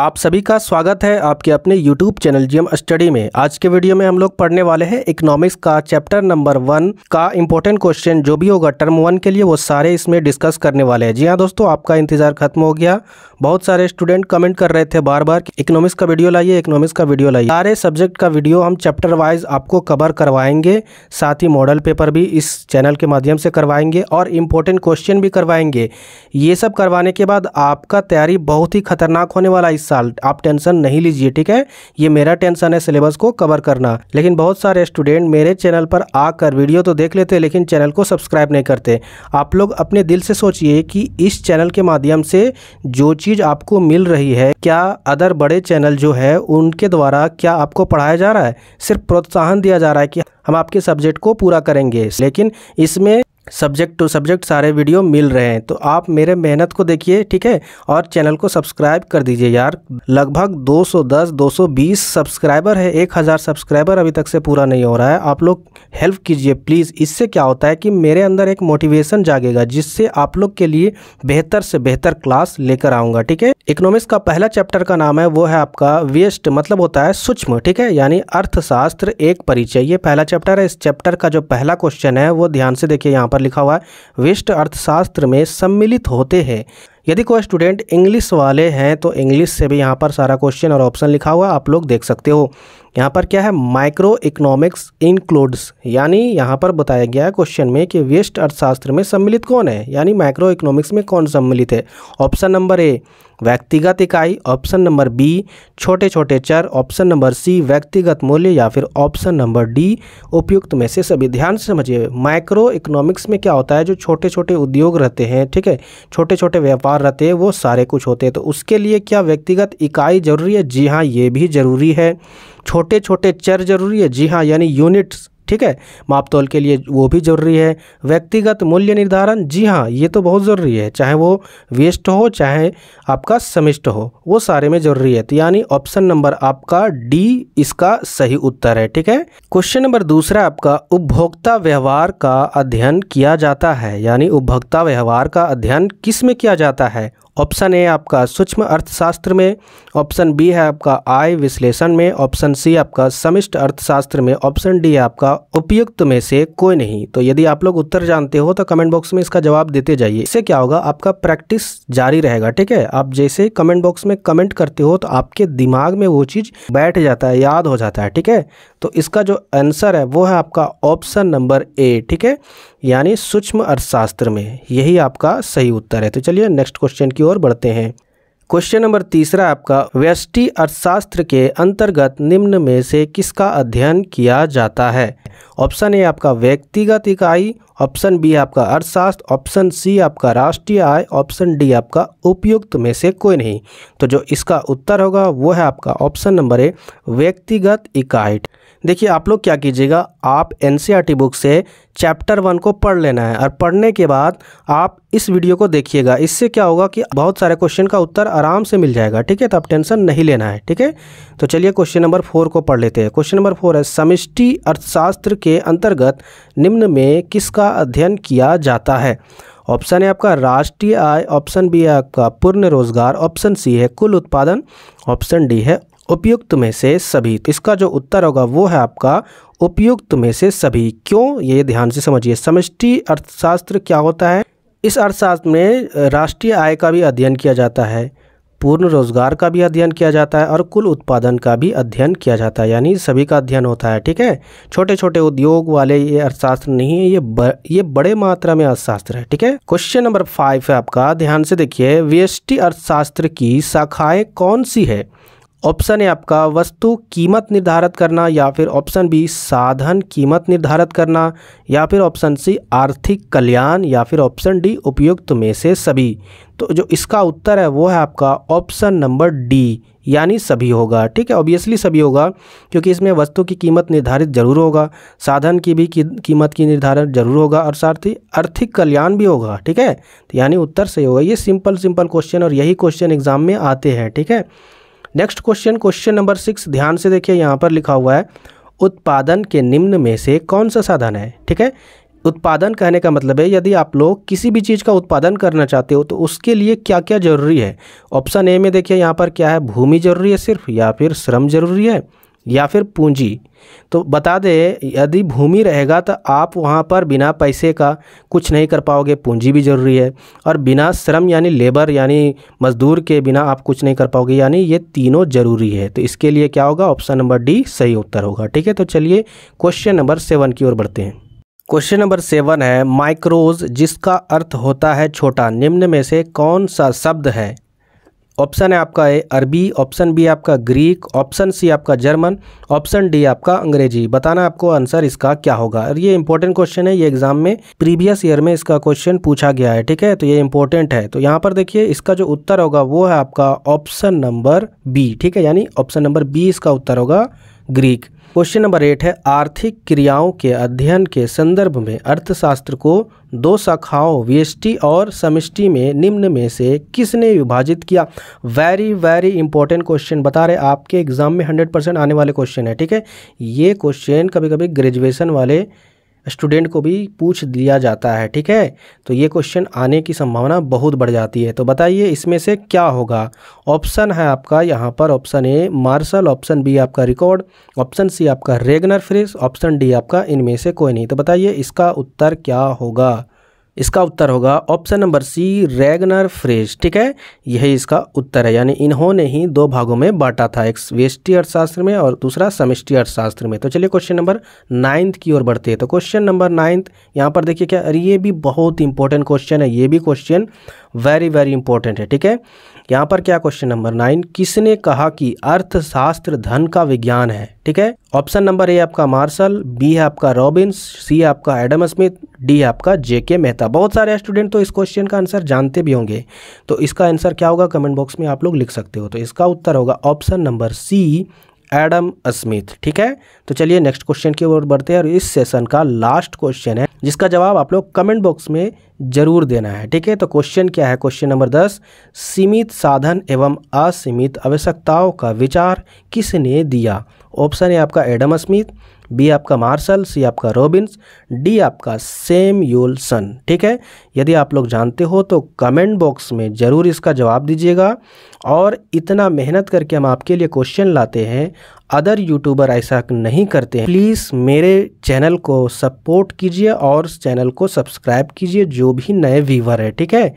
आप सभी का स्वागत है आपके अपने YouTube चैनल जीएम स्टडी में आज के वीडियो में हम लोग पढ़ने वाले हैं इकोनॉमिक्स का चैप्टर नंबर वन का इम्पोर्टेंट क्वेश्चन जो भी होगा टर्म वन के लिए वो सारे इसमें डिस्कस करने वाले हैं जी हाँ दोस्तों आपका इंतजार खत्म हो गया बहुत सारे स्टूडेंट कमेंट कर रहे थे बार बार इकोनॉमिक्स का वीडियो लाइए इकोनॉमिक्स का वीडियो लाइए सारे सब्जेक्ट का वीडियो हम चैप्टर वाइज आपको कवर करवाएंगे साथ ही मॉडल पेपर भी इस चैनल के माध्यम से करवाएंगे और इम्पोर्टेंट क्वेश्चन भी करवाएंगे ये सब करवाने के बाद आपका तैयारी बहुत ही खतरनाक होने वाला है इस साल आप टेंशन नहीं लीजिए ठीक है ये मेरा टेंशन है सिलेबस को कवर करना लेकिन बहुत सारे स्टूडेंट मेरे चैनल पर आकर वीडियो तो देख लेते लेकिन चैनल को सब्सक्राइब नहीं करते आप लोग अपने दिल से सोचिए कि इस चैनल के माध्यम से जो चीज़ आपको मिल रही है क्या अदर बड़े चैनल जो है उनके द्वारा क्या आपको पढ़ाया जा रहा है सिर्फ प्रोत्साहन दिया जा रहा है कि हम आपके सब्जेक्ट को पूरा करेंगे लेकिन इसमें सब्जेक्ट टू सब्जेक्ट सारे वीडियो मिल रहे हैं तो आप मेरे मेहनत को देखिए ठीक है और चैनल को सब्सक्राइब कर दीजिए यार लगभग 210 220 सब्सक्राइबर है 1000 सब्सक्राइबर अभी तक से पूरा नहीं हो रहा है आप लोग हेल्प कीजिए प्लीज़ इससे क्या होता है कि मेरे अंदर एक मोटिवेशन जागेगा जिससे आप लोग के लिए बेहतर से बेहतर क्लास लेकर आऊँगा ठीक है इकोनॉमिक्स का पहला चैप्टर का नाम है वो है आपका वेस्ट मतलब होता है सूक्ष्म ठीक है यानी अर्थशास्त्र एक परिचय ये पहला चैप्टर है इस चैप्टर का जो पहला क्वेश्चन है वो ध्यान से देखिए यहाँ पर लिखा हुआ है विष्ट अर्थशास्त्र में सम्मिलित होते हैं यदि कोई स्टूडेंट इंग्लिश वाले हैं तो इंग्लिश से भी यहाँ पर सारा क्वेश्चन और ऑप्शन लिखा हुआ आप लोग देख सकते हो यहाँ पर क्या है माइक्रो इकोनॉमिक्स इनक्लूड्स यानी यहाँ पर बताया गया है क्वेश्चन में कि वेस्ट अर्थशास्त्र में सम्मिलित कौन है यानी माइक्रो इकोनॉमिक्स में कौन सम्मिलित है ऑप्शन नंबर ए व्यक्तिगत इकाई ऑप्शन नंबर बी छोटे छोटे चर ऑप्शन नंबर सी व्यक्तिगत मूल्य या फिर ऑप्शन नंबर डी उपयुक्त में से सभी ध्यान से समझिए माइक्रो इकोनॉमिक्स में क्या होता है जो छोटे छोटे उद्योग रहते हैं ठीक है छोटे छोटे व्यापार रहते हैं वो सारे कुछ होते हैं तो उसके लिए क्या व्यक्तिगत इकाई ज़रूरी है जी हाँ ये भी ज़रूरी है छोटे छोटे चर ज़रूरी है जी हाँ यानी यूनिट्स ठीक है मापतोल के लिए वो भी ज़रूरी है व्यक्तिगत मूल्य निर्धारण जी हाँ ये तो बहुत ज़रूरी है चाहे वो वेस्ट हो चाहे आपका समिष्ट हो वो सारे में ज़रूरी है तो यानी ऑप्शन नंबर आपका डी इसका सही उत्तर है ठीक है क्वेश्चन नंबर दूसरा आपका उपभोक्ता व्यवहार का अध्ययन किया जाता है यानी उपभोक्ता व्यवहार का अध्ययन किस में किया जाता है ऑप्शन ए आपका सूक्ष्म अर्थशास्त्र में ऑप्शन बी है आपका आय विश्लेषण में ऑप्शन सी आपका समिष्ट अर्थशास्त्र में ऑप्शन डी है आपका उपयुक्त में से कोई नहीं तो यदि आप लोग उत्तर जानते हो तो कमेंट बॉक्स में इसका जवाब देते जाइए इससे क्या होगा आपका प्रैक्टिस जारी रहेगा ठीक है आप जैसे कमेंट बॉक्स में कमेंट करते हो तो आपके दिमाग में वो चीज़ बैठ जाता है याद हो जाता है ठीक है तो इसका जो आंसर है वो है आपका ऑप्शन नंबर ए ठीक है यानी सूक्ष्म अर्थशास्त्र में यही आपका सही उत्तर है तो चलिए नेक्स्ट क्वेश्चन की की ओर बढ़ते हैं क्वेश्चन नंबर तीसरा आपका व्यष्टि अर्थशास्त्र के अंतर्गत निम्न में से किसका अध्ययन किया जाता है ऑप्शन ए आपका व्यक्तिगत इकाई ऑप्शन बी आपका अर्थशास्त्र ऑप्शन सी आपका राष्ट्रीय आय ऑप्शन डी आपका उपयुक्त में से कोई नहीं तो जो इसका उत्तर होगा वो है आपका ऑप्शन नंबर ए व्यक्तिगत इकाई देखिए आप लोग क्या कीजिएगा आप एन बुक e से चैप्टर वन को पढ़ लेना है और पढ़ने के बाद आप इस वीडियो को देखिएगा इससे क्या होगा कि बहुत सारे क्वेश्चन का उत्तर आराम से मिल जाएगा ठीक है तो आप टेंशन नहीं लेना है ठीक है तो चलिए क्वेश्चन नंबर फोर को पढ़ लेते हैं क्वेश्चन नंबर फोर है समिष्टि अर्थशास्त्र के अंतर्गत निम्न में किसका अध्ययन किया जाता है ऑप्शन है आपका राष्ट्रीय आय ऑप्शन बी है आपका पूर्ण रोजगार ऑप्शन सी है कुल उत्पादन ऑप्शन डी है उपयुक्त में से सभी तो इसका जो उत्तर होगा वो है आपका उपयुक्त में से सभी क्यों ये ध्यान से समझिए समष्टि अर्थशास्त्र क्या होता है इस अर्थशास्त्र में राष्ट्रीय आय का भी अध्ययन किया जाता है पूर्ण रोजगार का भी अध्ययन किया जाता है और कुल उत्पादन का भी अध्ययन किया जाता है यानी सभी का अध्ययन होता है ठीक है छोटे छोटे उद्योग वाले ये अर्थशास्त्र नहीं है ये ब, ये बड़े मात्रा में अर्थशास्त्र है ठीक है क्वेश्चन नंबर फाइव है आपका ध्यान से देखिए व्यष्टि अर्थशास्त्र की शाखाएं कौन सी है ऑप्शन है आपका वस्तु कीमत निर्धारित करना या फिर ऑप्शन बी साधन कीमत निर्धारित करना या फिर ऑप्शन सी आर्थिक कल्याण या फिर ऑप्शन डी उपयुक्त में से सभी तो जो इसका उत्तर है वो है आपका ऑप्शन नंबर डी यानी सभी होगा ठीक है ऑब्वियसली सभी होगा क्योंकि इसमें वस्तु की कीमत निर्धारित जरूर होगा साधन की भी की, कीमत की निर्धारण जरूर होगा और साथ ही आर्थिक कल्याण भी होगा ठीक है तो यानी उत्तर सही होगा ये सिंपल सिंपल क्वेश्चन और यही क्वेश्चन एग्जाम में आते हैं ठीक है next question question number six ध्यान से देखिए यहाँ पर लिखा हुआ है उत्पादन के निम्न में से कौन सा साधन है ठीक है उत्पादन कहने का मतलब है यदि आप लोग किसी भी चीज़ का उत्पादन करना चाहते हो तो उसके लिए क्या क्या ज़रूरी है ऑप्शन ए में देखिए यहाँ पर क्या है भूमि ज़रूरी है सिर्फ या फिर श्रम ज़रूरी है या फिर पूंजी तो बता दें यदि भूमि रहेगा तो आप वहाँ पर बिना पैसे का कुछ नहीं कर पाओगे पूंजी भी ज़रूरी है और बिना श्रम यानी लेबर यानी मजदूर के बिना आप कुछ नहीं कर पाओगे यानी ये तीनों ज़रूरी है तो इसके लिए क्या होगा ऑप्शन नंबर डी सही उत्तर होगा ठीक है तो चलिए क्वेश्चन नंबर सेवन की ओर बढ़ते हैं क्वेश्चन नंबर सेवन है माइक्रोज जिसका अर्थ होता है छोटा निम्न में से कौन सा शब्द है ऑप्शन है आपका ए अरबी ऑप्शन बी आपका ग्रीक ऑप्शन सी आपका जर्मन ऑप्शन डी आपका अंग्रेजी बताना आपको आंसर इसका क्या होगा और ये इंपॉर्टेंट क्वेश्चन है ये एग्जाम में प्रीवियस ईयर में इसका क्वेश्चन पूछा गया है ठीक है तो ये इंपॉर्टेंट है तो यहाँ पर देखिए इसका जो उत्तर होगा वो है आपका ऑप्शन नंबर बी ठीक है यानी ऑप्शन नंबर बी इसका उत्तर होगा ग्रीक क्वेश्चन नंबर एट है आर्थिक क्रियाओं के अध्ययन के संदर्भ में अर्थशास्त्र को दो शाखाओं व्यष्टि और समिष्टि में निम्न में से किसने विभाजित किया वेरी वेरी इंपॉर्टेंट क्वेश्चन बता रहे आपके एग्जाम में हंड्रेड परसेंट आने वाले क्वेश्चन है ठीक है ये क्वेश्चन कभी कभी ग्रेजुएशन वाले स्टूडेंट को भी पूछ दिया जाता है ठीक है तो ये क्वेश्चन आने की संभावना बहुत बढ़ जाती है तो बताइए इसमें से क्या होगा ऑप्शन है आपका यहाँ पर option A Marshall option B आपका रिकॉर्ड ऑप्शन सी आपका रेगनर फ्रेस ऑप्शन डी आपका इनमें से कोई नहीं तो बताइए इसका उत्तर क्या होगा इसका उत्तर होगा option number C Ragnar Frisch ठीक है यही इसका उत्तर है यानी इन्होंने ही दो भागों में बांटा था एक वेष्टि अर्थशास्त्र में और दूसरा समिष्टि अर्थशास्त्र में तो चलिए क्वेश्चन नंबर नाइन्थ की ओर बढ़ते हैं तो क्वेश्चन नंबर नाइन्थ यहाँ पर देखिए क्या अरे ये भी बहुत इंपॉर्टेंट क्वेश्चन है ये भी क्वेश्चन वेरी वेरी इंपॉर्टेंट है ठीक है यहाँ पर क्या क्वेश्चन नंबर नाइन किसने कहा कि अर्थशास्त्र धन का विज्ञान है ठीक है ऑप्शन नंबर ए आपका मार्शल बी है आपका रॉबिन्स सी आपका एडम स्मिथ डी आपका जेके मेहता बहुत सारे स्टूडेंट तो इस क्वेश्चन का आंसर जानते भी होंगे तो इसका आंसर क्या होगा कमेंट बॉक्स में आप लोग लिख सकते हो तो इसका उत्तर होगा option number C Adam Smith ठीक है तो चलिए नेक्स्ट क्वेश्चन की ओर बढ़ते हैं और इस सेशन का लास्ट क्वेश्चन है जिसका जवाब आप लोग कमेंट बॉक्स में जरूर देना है ठीक है तो क्वेश्चन क्या है क्वेश्चन नंबर दस सीमित साधन एवं असीमित आवश्यकताओं का विचार किसने दिया ऑप्शन है आपका एडम स्मिथ बी आपका मार्शल सी आपका रॉबिन्स डी आपका सेम सन ठीक है यदि आप लोग जानते हो तो कमेंट बॉक्स में ज़रूर इसका जवाब दीजिएगा और इतना मेहनत करके हम आपके लिए क्वेश्चन लाते हैं अदर यूट्यूबर ऐसा नहीं करते हैं प्लीज़ मेरे चैनल को सपोर्ट कीजिए और चैनल को सब्सक्राइब कीजिए जो भी नए व्यूवर है ठीक है